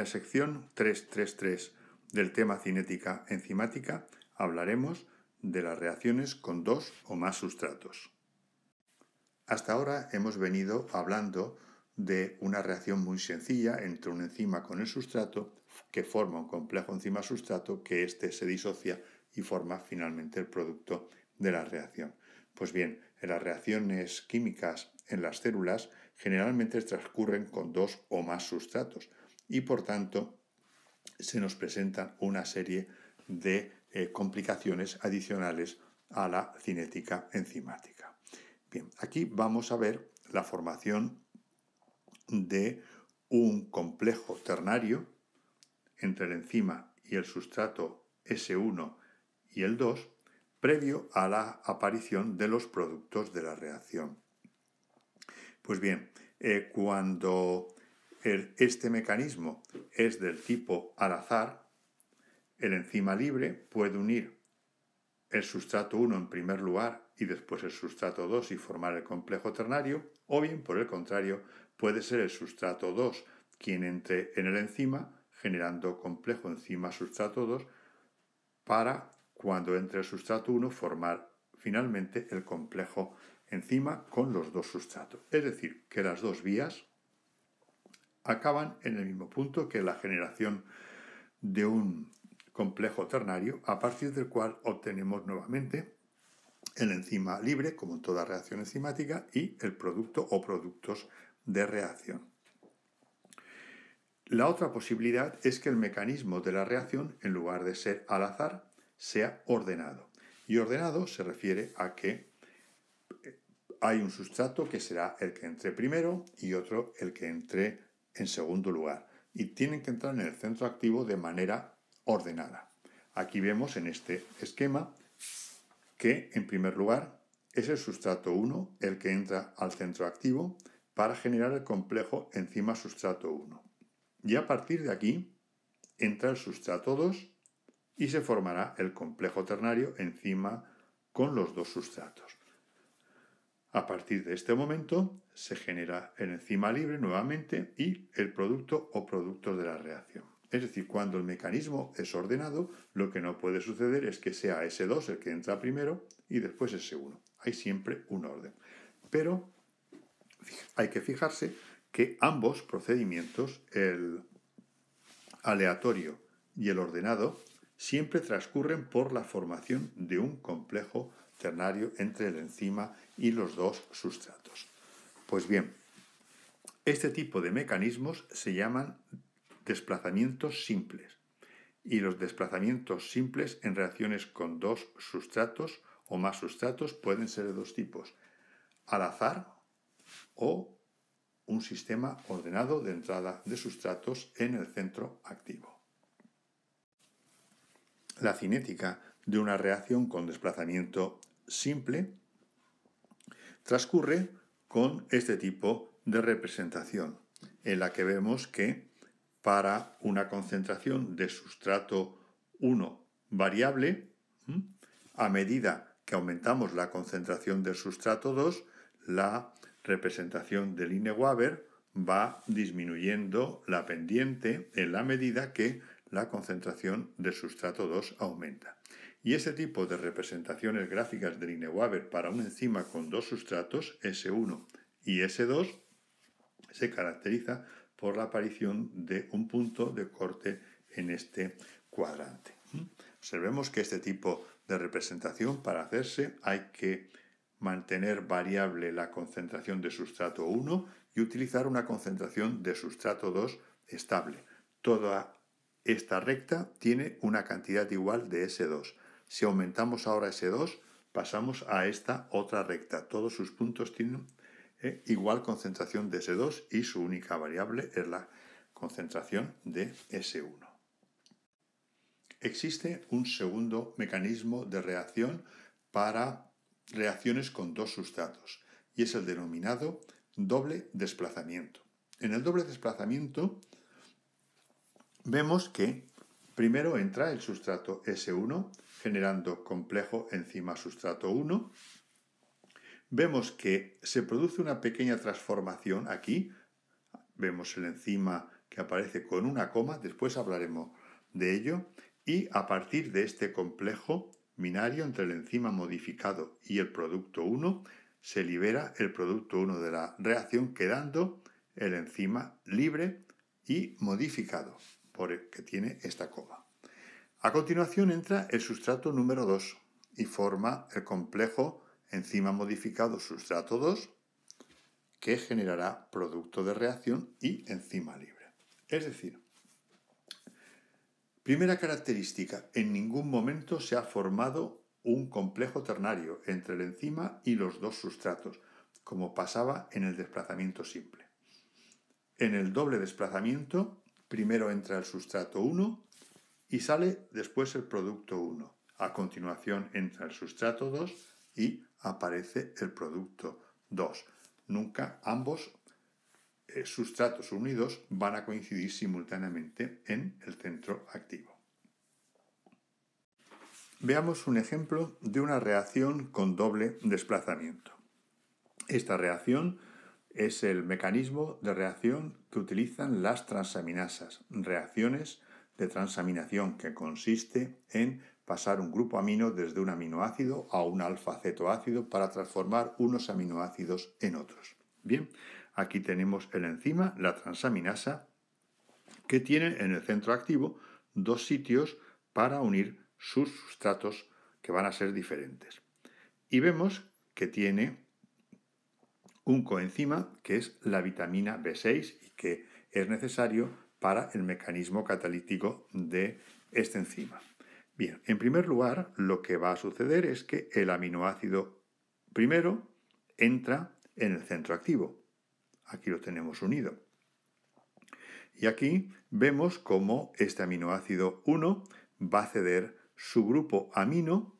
En la sección 333 del tema cinética enzimática hablaremos de las reacciones con dos o más sustratos. Hasta ahora hemos venido hablando de una reacción muy sencilla entre una enzima con el sustrato que forma un complejo enzima-sustrato que éste se disocia y forma finalmente el producto de la reacción. Pues bien, las reacciones químicas en las células generalmente transcurren con dos o más sustratos, y por tanto se nos presentan una serie de eh, complicaciones adicionales a la cinética enzimática. Bien, aquí vamos a ver la formación de un complejo ternario entre la enzima y el sustrato S1 y el 2 previo a la aparición de los productos de la reacción. Pues bien, eh, cuando este mecanismo es del tipo al azar, el enzima libre puede unir el sustrato 1 en primer lugar y después el sustrato 2 y formar el complejo ternario, o bien por el contrario, puede ser el sustrato 2 quien entre en el enzima generando complejo enzima sustrato 2 para cuando entre el sustrato 1 formar finalmente el complejo enzima con los dos sustratos. Es decir, que las dos vías acaban en el mismo punto que la generación de un complejo ternario, a partir del cual obtenemos nuevamente el enzima libre, como en toda reacción enzimática, y el producto o productos de reacción. La otra posibilidad es que el mecanismo de la reacción, en lugar de ser al azar, sea ordenado. Y ordenado se refiere a que eh, hay un sustrato que será el que entre primero y otro el que entre en segundo lugar y tienen que entrar en el centro activo de manera ordenada. Aquí vemos en este esquema que en primer lugar es el sustrato 1 el que entra al centro activo para generar el complejo enzima sustrato 1. Y a partir de aquí entra el sustrato 2 y se formará el complejo ternario encima con los dos sustratos. A partir de este momento se genera el enzima libre nuevamente y el producto o productos de la reacción. Es decir, cuando el mecanismo es ordenado, lo que no puede suceder es que sea S2 el que entra primero y después S1. Hay siempre un orden. Pero hay que fijarse que ambos procedimientos, el aleatorio y el ordenado, siempre transcurren por la formación de un complejo entre el enzima y los dos sustratos. Pues bien, este tipo de mecanismos se llaman desplazamientos simples y los desplazamientos simples en reacciones con dos sustratos o más sustratos pueden ser de dos tipos, al azar o un sistema ordenado de entrada de sustratos en el centro activo. La cinética de una reacción con desplazamiento simple transcurre con este tipo de representación, en la que vemos que para una concentración de sustrato 1 variable, a medida que aumentamos la concentración del sustrato 2, la representación de line INE-WABER va disminuyendo la pendiente en la medida que la concentración de sustrato 2 aumenta. Y este tipo de representaciones gráficas de Linewaber para una enzima con dos sustratos, S1 y S2, se caracteriza por la aparición de un punto de corte en este cuadrante. Observemos que este tipo de representación para hacerse hay que mantener variable la concentración de sustrato 1 y utilizar una concentración de sustrato 2 estable. Toda esta recta tiene una cantidad igual de S2. Si aumentamos ahora s 2, pasamos a esta otra recta. Todos sus puntos tienen eh, igual concentración de S2 y su única variable es la concentración de S1. Existe un segundo mecanismo de reacción para reacciones con dos sustratos y es el denominado doble desplazamiento. En el doble desplazamiento vemos que primero entra el sustrato S1 generando complejo enzima sustrato 1. Vemos que se produce una pequeña transformación aquí. Vemos el enzima que aparece con una coma, después hablaremos de ello. Y a partir de este complejo binario entre el enzima modificado y el producto 1, se libera el producto 1 de la reacción quedando el enzima libre y modificado, por el que tiene esta coma. A continuación entra el sustrato número 2 y forma el complejo enzima modificado sustrato 2 que generará producto de reacción y enzima libre. Es decir, primera característica, en ningún momento se ha formado un complejo ternario entre la enzima y los dos sustratos, como pasaba en el desplazamiento simple. En el doble desplazamiento, primero entra el sustrato 1 y sale después el producto 1. A continuación entra el sustrato 2 y aparece el producto 2. Nunca ambos eh, sustratos unidos van a coincidir simultáneamente en el centro activo. Veamos un ejemplo de una reacción con doble desplazamiento. Esta reacción es el mecanismo de reacción que utilizan las transaminasas, reacciones de transaminación que consiste en pasar un grupo amino desde un aminoácido a un alfa cetoácido para transformar unos aminoácidos en otros. Bien, aquí tenemos el enzima, la transaminasa, que tiene en el centro activo dos sitios para unir sus sustratos que van a ser diferentes. Y vemos que tiene un coenzima que es la vitamina B6 y que es necesario para el mecanismo catalítico de esta enzima. Bien, en primer lugar, lo que va a suceder es que el aminoácido primero entra en el centro activo. Aquí lo tenemos unido. Y aquí vemos cómo este aminoácido 1 va a ceder su grupo amino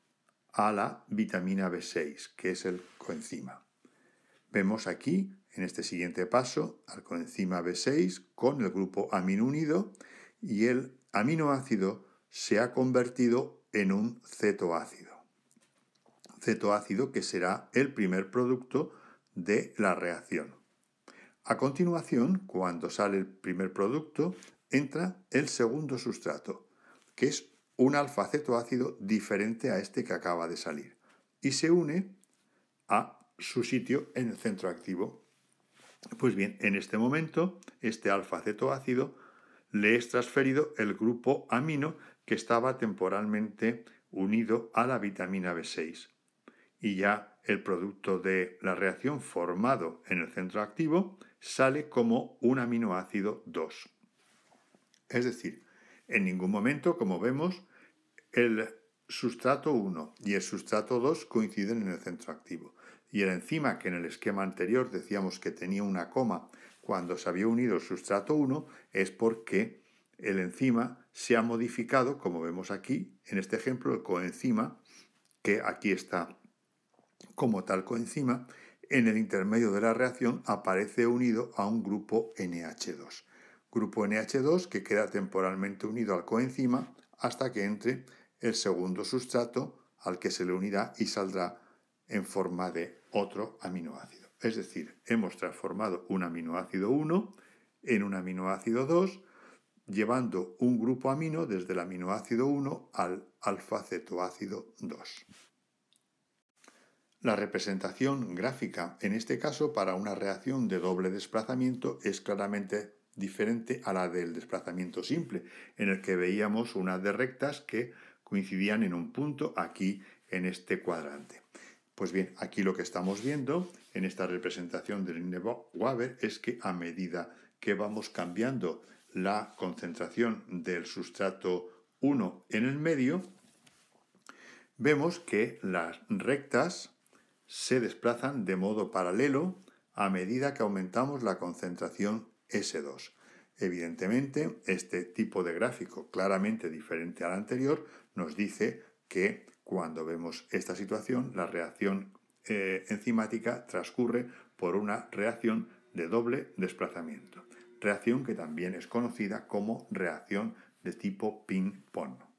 a la vitamina B6, que es el coenzima. Vemos aquí en este siguiente paso, al coenzima B6 con el grupo amino unido y el aminoácido se ha convertido en un cetoácido. Cetoácido que será el primer producto de la reacción. A continuación, cuando sale el primer producto, entra el segundo sustrato, que es un alfa-cetoácido diferente a este que acaba de salir, y se une a su sitio en el centro activo, pues bien, en este momento, este alfa ácido le es transferido el grupo amino que estaba temporalmente unido a la vitamina B6. Y ya el producto de la reacción formado en el centro activo sale como un aminoácido 2. Es decir, en ningún momento, como vemos, el sustrato 1 y el sustrato 2 coinciden en el centro activo. Y el enzima que en el esquema anterior decíamos que tenía una coma cuando se había unido el sustrato 1 es porque el enzima se ha modificado, como vemos aquí, en este ejemplo, el coenzima, que aquí está como tal coenzima, en el intermedio de la reacción aparece unido a un grupo NH2. Grupo NH2 que queda temporalmente unido al coenzima hasta que entre el segundo sustrato al que se le unirá y saldrá en forma de otro aminoácido. Es decir, hemos transformado un aminoácido 1 en un aminoácido 2, llevando un grupo amino desde el aminoácido 1 al alfa-cetoácido 2. La representación gráfica, en este caso para una reacción de doble desplazamiento, es claramente diferente a la del desplazamiento simple, en el que veíamos una de rectas que coincidían en un punto aquí en este cuadrante. Pues bien, aquí lo que estamos viendo en esta representación del waber es que a medida que vamos cambiando la concentración del sustrato 1 en el medio, vemos que las rectas se desplazan de modo paralelo a medida que aumentamos la concentración S2. Evidentemente, este tipo de gráfico, claramente diferente al anterior, nos dice que cuando vemos esta situación, la reacción eh, enzimática transcurre por una reacción de doble desplazamiento, reacción que también es conocida como reacción de tipo ping-pong.